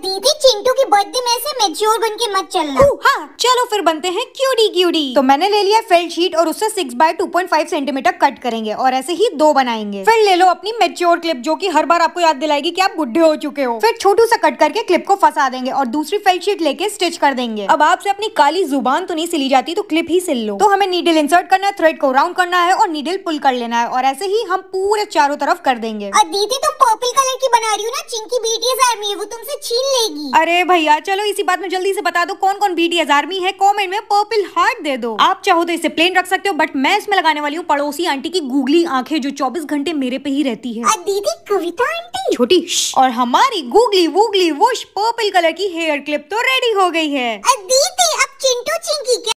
दीदी चिंटू की बर्थडे में ऐसे मेच्योर बन के मत चलना हाँ चलो फिर बनते हैं क्यूडी क्यूडी तो मैंने ले लिया फेल्ड शीट और उससे six by two point five centimetre cut करेंगे और ऐसे ही दो बनाएंगे फिर ले लो अपनी मेच्योर क्लिप जो की हर बार आपको याद दिलाएगी की आप बुढ़े हो चुके हो फिर छोटू सा कट करके क्लिप को फंसा देंगे और दूसरी फेल्ड शीट लेके स्टिच कर देंगे अब आपसे अपनी काली जुबान तो नहीं सिली जाती तो क्लिप ही सिल लो तो हमें नीडल इंसर्ट करना है थ्रेड को राउंड करना है और नीडल पुल कर लेना है और ऐसे ही हम पूरे चारों तरफ कर देंगे और दीदी तुम पर्पल कलर की बना रही हो ना चिंकी बीटीएस आर्मी है वो तुमसे छीन छीन लेगी अरे भैया चलो इसी बात में जल्दी से बता दो कौन कौन बीटीएस आर्मी है कमेंट में पर्पल हार्ट दे दो आप चाहो तो इसे प्लेन रख सकते हो बट मैं इसमें लगाने वाली हूँ पड़ोसी आंटी की गूगली आंखें जो 24 घंटे मेरे पे ही रहती है दीदी कविता आंटी छोटी और हमारी googly woogly woosh purple colour की हेयर क्लिप तो रेडी हो गयी है